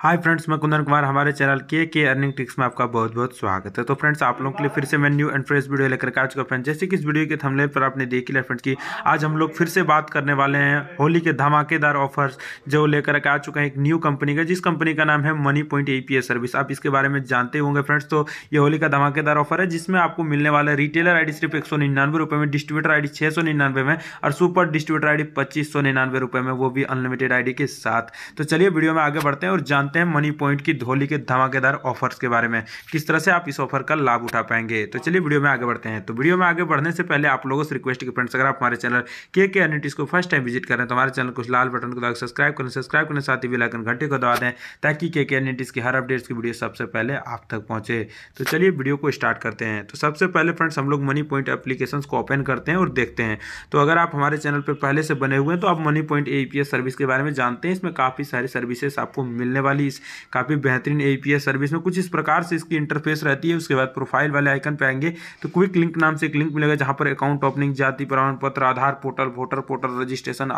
hi friends मैं कुंदन कुमार हमारे channel के के अर्निंग टिक्स में आपका बहुत बहुत स्वागत है तो फ्रेंड्स आप लोगों के लिए फिर से मैं न्यू एंड फ्रेश वीडियो लेकर आ चुका फ्रेंड्स जैसे कि इस वीडियो के थंबनेल पर आपने देख लिया फ्रेंड्स की आज हम लोग फिर से बात करने वाले हैं होली के धमाकेदार ऑफर्स जो लेकर आ चुका है एक न्यू कंपनी का जिस कंपनी का नाम है मनी पॉइंट ए सर्विस आप इसके बारे में जानते होंगे फ्रेंड्स तो ये होली का धमाकेदार ऑफर है जिसमें आपको मिलने वाला है रिटेलर आई सिर्फ एक रुपये में डिस्ट्रीब्यूटर आई डी में और सुपर डिस्ट्रीब्यूटर आई डी रुपये में वो भी अनलिमिटेड आई के साथ तो चलिए वीडियो में आगे बढ़ते हैं और जानते जानते हैं मनी पॉइंट की धोली के धमाकेदार ऑफर्स के बारे में किस तरह से आप इस ऑफर का लाभ उठा पाएंगे तो चलिए वीडियो में आगे बढ़ते हैं तो वीडियो में आगे बढ़ने से पहले आप लोगों से रिक्वेस्ट की फ्रेंड्स अगर आप हमारे चैनल के के एनिटीज को फर्स्ट टाइम विजिट करें तो हमारे चैनल को लाल बटन को सब्सक्राइब करें सब्सक्राइब करने साथ ही बेलाइकन घंटे को दबा दें ताकि के के एनिटीज की हर अपडेट्स की वीडियो सबसे पहले आप तक पहुंचे तो चलिए वीडियो को स्टार्ट करते हैं तो सबसे पहले फ्रेंड्स हम लोग मनी पॉइंट एप्लीकेशन को ओपन करते हैं और देखते हैं तो अगर आप हमारे चैनल पर पहले से बने हुए हैं तो आप मनी पॉइंट ए सर्विस के बारे में जानते हैं इसमें काफ़ी सारी सर्विसेस आपको मिलने वाली वाली काफ़ी बेहतरीन ए सर्विस में कुछ इस प्रकार से इसकी इंटरफेस रहती है उसके बाद प्रोफाइल वाले आइकन पर आएंगे तो क्विक लिंक नाम से एक लिंक मिलेगा जहाँ पर अकाउंट ओपनिंग जाति प्रमाण पत्र Aadhaar portal voter portal registration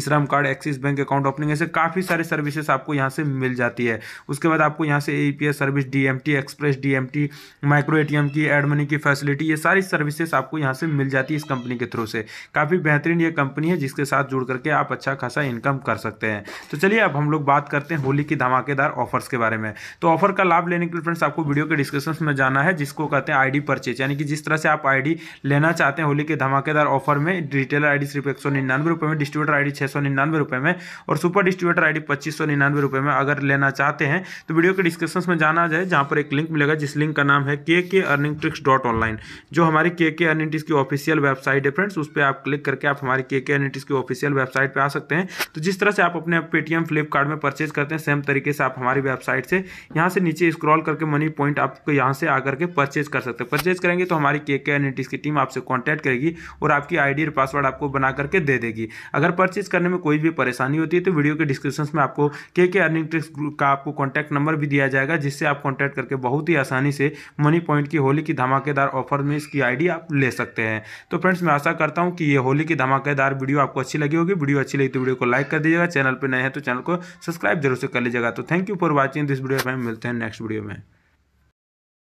इसम card Axis bank account opening ऐसे काफ़ी सारे सर्विसेस आपको यहाँ से मिल जाती है उसके बाद आपको यहाँ से A service D express D micro A की एड मनी की फैसिलिटी ये सारी सर्विसेज आपको यहाँ से मिल जाती है इस कंपनी के थ्रू से काफ़ी बेहतरीन ये कंपनी है जिसके साथ जुड़ करके आप अच्छा खासा इनकम कर सकते हैं तो चलिए अब हम लोग बात करते हैं होली की धमाके धमाकेदार ऑफर्स के बारे में तो ऑफर का लाभ लेने के लिए फ्रेंड्स आपको वीडियो के डिस्क्रिप्शन में जाना है जिसको कहते हैं आईडी परचेज यानी कि जिस तरह से आप आईडी लेना चाहते हैं होली के धमाकेदार ऑफर में रिटेलर डी सिर्फ एक सौ निन्यानवे रुपये में डिस्ट्रीब्यूटर आईडी छः सौ निन्यानवे रुपये में और सुपर डिस्ट्रीब्यूटर आईडी पच्चीस सौ निन्यानवे रुपये में अगर लेना चाहते हैं तो वीडियो के डिस्क्रिप्शन में जाना जाए जहाँ पर एक लिंक मिलेगा जिस लिंक का नाम है के K earning tricks dot online जो हमारी के के अर्निंग ट्रिक्स की ऑफिशियल वेबसाइट है फ्रेंड्स उस पर आप क्लिक करके आप हमारी के के अर्निंग ट्रिक्स की ऑफिशियल वेबसाइट पर आ सकते हैं तो जिस तरह से आप अपने पेटीएम फ्लिपकार्ट में परचेज करते हैं सेम तरीके तरीके से आप हमारी वेबसाइट से यहाँ से नीचे स्क्रॉल करके मनी पॉइंट आपको यहाँ से आकर के परचेज कर सकते हैं परचेज करेंगे तो हमारी के के की टीम आपसे कॉन्टैक्ट करेगी और आपकी आई और पासवर्ड आपको बना करके दे देगी अगर परचेज करने में कोई भी परेशानी होती है तो वीडियो के डिस्क्रिप्शन में आपको के के ग्रुप का आपको कॉन्टैक्ट नंबर भी दिया जाएगा जिससे आप कॉन्टैक्ट करके बहुत ही आसानी से मनी पॉइंट की होली की धमाकेदार ऑफर में इसकी आई आप ले सकते हैं तो फ्रेंड्स मैं आशा करता हूँ कि ये होली की धमाकेदार वीडियो आपको अच्छी लगी होगी वीडियो अच्छी लगी तो वीडियो को लाइक कर दीजिएगा चैनल पर नए हैं तो चैनल को सब्सक्राइब जरूर से कर लीजिएगा तो तो thank you for watching this video में मिलते हैं नेक्स्ट वीडियो में